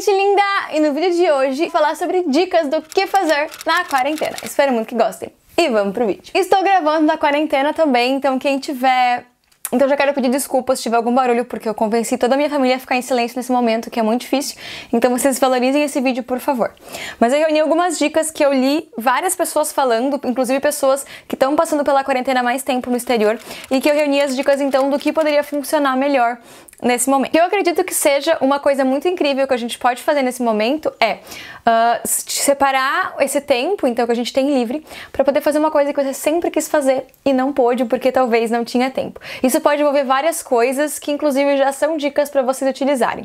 gente linda! E no vídeo de hoje, falar sobre dicas do que fazer na quarentena. Espero muito que gostem. E vamos pro vídeo. Estou gravando na quarentena também, então quem tiver então já quero pedir desculpas se tiver algum barulho, porque eu convenci toda a minha família a ficar em silêncio nesse momento, que é muito difícil. Então vocês valorizem esse vídeo, por favor. Mas eu reuni algumas dicas que eu li várias pessoas falando, inclusive pessoas que estão passando pela quarentena mais tempo no exterior, e que eu reuni as dicas então do que poderia funcionar melhor nesse momento. Eu acredito que seja uma coisa muito incrível que a gente pode fazer nesse momento é uh, separar esse tempo, então que a gente tem livre, para poder fazer uma coisa que você sempre quis fazer e não pôde porque talvez não tinha tempo. Isso pode envolver várias coisas que inclusive já são dicas para vocês utilizarem.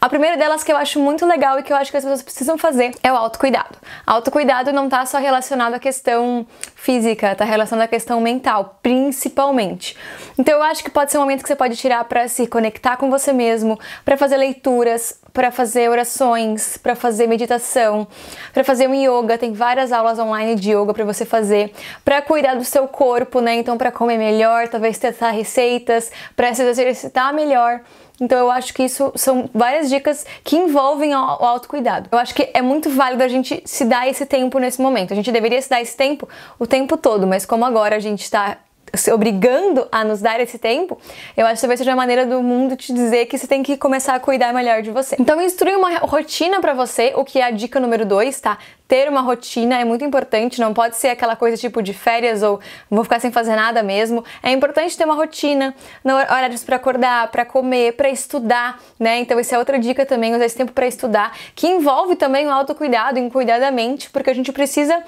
A primeira delas que eu acho muito legal e que eu acho que as pessoas precisam fazer é o autocuidado. Autocuidado não está só relacionado à questão física, está relacionado à questão mental, principalmente. Então eu acho que pode ser um momento que você pode tirar para se conectar conectar com você mesmo, para fazer leituras, para fazer orações, para fazer meditação, para fazer um yoga, tem várias aulas online de yoga para você fazer, para cuidar do seu corpo, né? Então para comer melhor, talvez testar receitas, para se exercitar melhor. Então eu acho que isso são várias dicas que envolvem o autocuidado. Eu acho que é muito válido a gente se dar esse tempo nesse momento. A gente deveria se dar esse tempo o tempo todo, mas como agora a gente está se obrigando a nos dar esse tempo, eu acho que talvez seja uma maneira do mundo te dizer que você tem que começar a cuidar melhor de você. Então instrui uma rotina para você, o que é a dica número 2, tá? Ter uma rotina é muito importante, não pode ser aquela coisa tipo de férias ou vou ficar sem fazer nada mesmo. É importante ter uma rotina, horários para acordar, para comer, para estudar, né? Então essa é outra dica também, usar esse tempo para estudar, que envolve também o autocuidado, em cuidar da mente, porque a gente precisa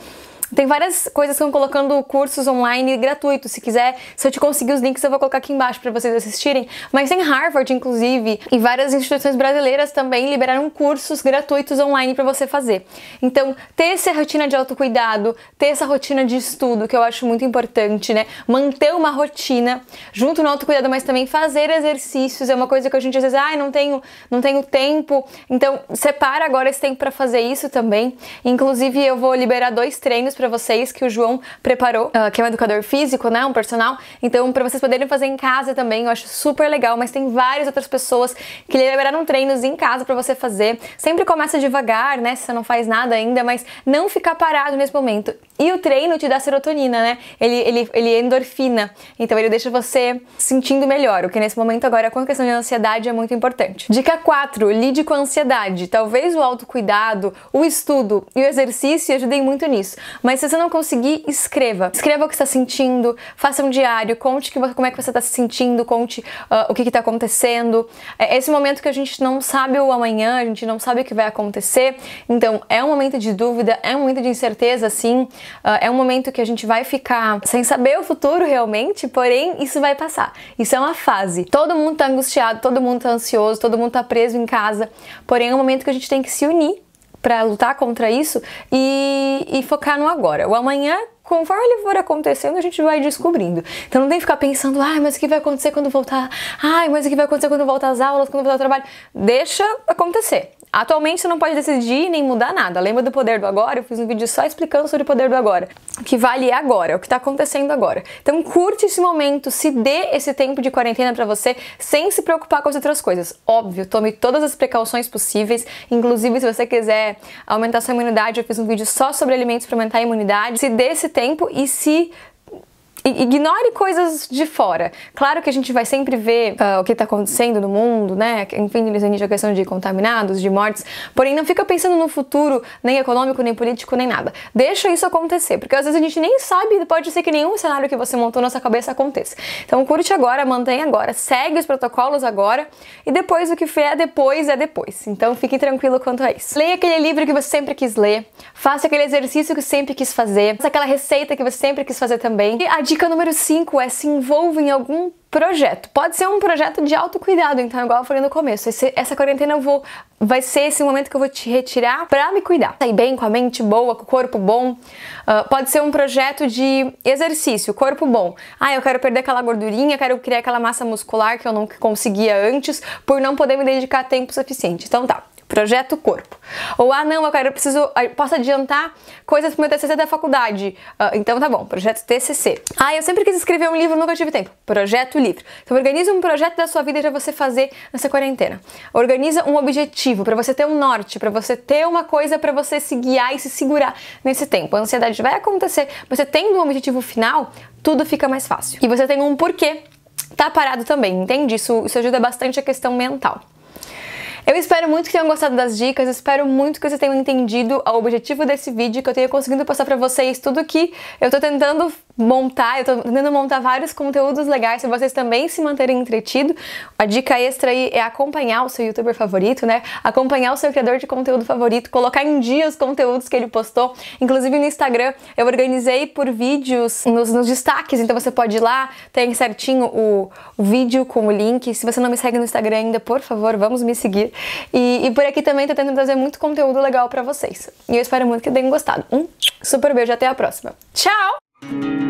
tem várias coisas que estão colocando cursos online gratuitos. Se quiser, se eu te conseguir os links, eu vou colocar aqui embaixo para vocês assistirem. Mas tem Harvard, inclusive, e várias instituições brasileiras também liberaram cursos gratuitos online para você fazer. Então, ter essa rotina de autocuidado, ter essa rotina de estudo, que eu acho muito importante, né? Manter uma rotina junto no autocuidado, mas também fazer exercícios. É uma coisa que a gente às vezes, ai, ah, não tenho, não tenho tempo. Então, separa agora esse tempo para fazer isso também. Inclusive, eu vou liberar dois treinos para vocês que o João preparou, ah, que é um educador físico, né, um personal. Então, para vocês poderem fazer em casa também, eu acho super legal, mas tem várias outras pessoas que liberaram treinos em casa para você fazer. Sempre começa devagar, né, se você não faz nada ainda, mas não ficar parado nesse momento. E o treino te dá serotonina, né? Ele, ele, ele é endorfina, então ele deixa você sentindo melhor, o que nesse momento agora com a questão de ansiedade é muito importante. Dica 4, lide com a ansiedade. Talvez o autocuidado, o estudo e o exercício ajudem muito nisso. Mas se você não conseguir, escreva. Escreva o que está sentindo, faça um diário, conte que, como é que você está se sentindo, conte uh, o que está acontecendo. É esse momento que a gente não sabe o amanhã, a gente não sabe o que vai acontecer. Então, é um momento de dúvida, é um momento de incerteza, sim. Uh, é um momento que a gente vai ficar sem saber o futuro realmente, porém, isso vai passar. Isso é uma fase. Todo mundo está angustiado, todo mundo está ansioso, todo mundo está preso em casa. Porém, é um momento que a gente tem que se unir para lutar contra isso e, e focar no agora. O amanhã conforme ele for acontecendo, a gente vai descobrindo. Então não tem que ficar pensando, ai, mas o que vai acontecer quando voltar? Ai, mas o que vai acontecer quando voltar às aulas, quando voltar ao trabalho? Deixa acontecer. Atualmente você não pode decidir nem mudar nada. Lembra do poder do agora? Eu fiz um vídeo só explicando sobre o poder do agora. O que vale é agora, é o que está acontecendo agora. Então curte esse momento, se dê esse tempo de quarentena para você, sem se preocupar com as outras coisas. Óbvio, tome todas as precauções possíveis, inclusive se você quiser aumentar sua imunidade, eu fiz um vídeo só sobre alimentos para aumentar a imunidade. Se dê esse tempo e se ignore coisas de fora. Claro que a gente vai sempre ver uh, o que está acontecendo no mundo, né? Enfim, eles a questão de contaminados, de mortes. Porém, não fica pensando no futuro, nem econômico, nem político, nem nada. Deixa isso acontecer, porque às vezes a gente nem sabe e pode ser que nenhum cenário que você montou na sua cabeça aconteça. Então, curte agora, mantém agora, segue os protocolos agora e depois o que é depois é depois. Então, fique tranquilo quanto a isso. Leia aquele livro que você sempre quis ler, faça aquele exercício que sempre quis fazer, faça aquela receita que você sempre quis fazer também. E dica número 5 é se envolva em algum projeto. Pode ser um projeto de autocuidado, então, igual eu falei no começo. Esse, essa quarentena eu vou. Vai ser esse momento que eu vou te retirar para me cuidar. Sair bem, com a mente boa, com o corpo bom. Uh, pode ser um projeto de exercício, corpo bom. Ah, eu quero perder aquela gordurinha, quero criar aquela massa muscular que eu não conseguia antes por não poder me dedicar tempo suficiente. Então tá, Projeto Corpo. Ou, ah, não, eu quero, eu preciso, ah, eu posso adiantar coisas pro meu TCC da faculdade. Uh, então tá bom, projeto TCC. Ah, eu sempre quis escrever um livro, nunca tive tempo. Projeto livro. Então organiza um projeto da sua vida para você fazer nessa quarentena. Organiza um objetivo para você ter um norte, para você ter uma coisa para você se guiar e se segurar nesse tempo. A ansiedade vai acontecer, você tendo um objetivo final, tudo fica mais fácil. E você tem um porquê tá parado também, entende? Isso, isso ajuda bastante a questão mental espero muito que tenham gostado das dicas, espero muito que vocês tenham entendido o objetivo desse vídeo, que eu tenha conseguido passar para vocês tudo que eu tô tentando montar, eu tô tentando montar vários conteúdos legais se vocês também se manterem entretido. A dica extra aí é acompanhar o seu youtuber favorito, né? Acompanhar o seu criador de conteúdo favorito, colocar em dia os conteúdos que ele postou. Inclusive no Instagram, eu organizei por vídeos nos, nos destaques, então você pode ir lá, tem certinho o, o, vídeo com o link. Se você não me segue no Instagram ainda, por favor, vamos me seguir. E, e por aqui também tô tentando trazer muito conteúdo legal para vocês. E eu espero muito que tenham gostado. Um super beijo, até a próxima. Tchau!